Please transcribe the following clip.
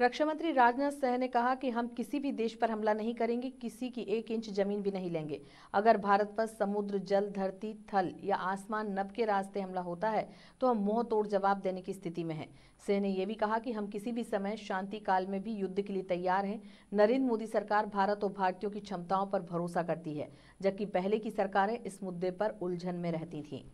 रक्षा मंत्री राजनाथ सिंह ने कहा कि हम किसी भी देश पर हमला नहीं करेंगे किसी की एक इंच जमीन भी नहीं लेंगे अगर भारत पर समुद्र जल धरती थल या आसमान नब के रास्ते हमला होता है तो हम मुंह तोड़ जवाब देने की स्थिति में हैं सिंह ने यह भी कहा कि हम किसी भी समय शांति काल में भी युद्ध के लिए तैयार हैं नरेंद्र मोदी सरकार भारत और भारतीयों की क्षमताओं पर भरोसा करती है जबकि पहले की सरकारें इस मुद्दे पर उलझन में रहती थी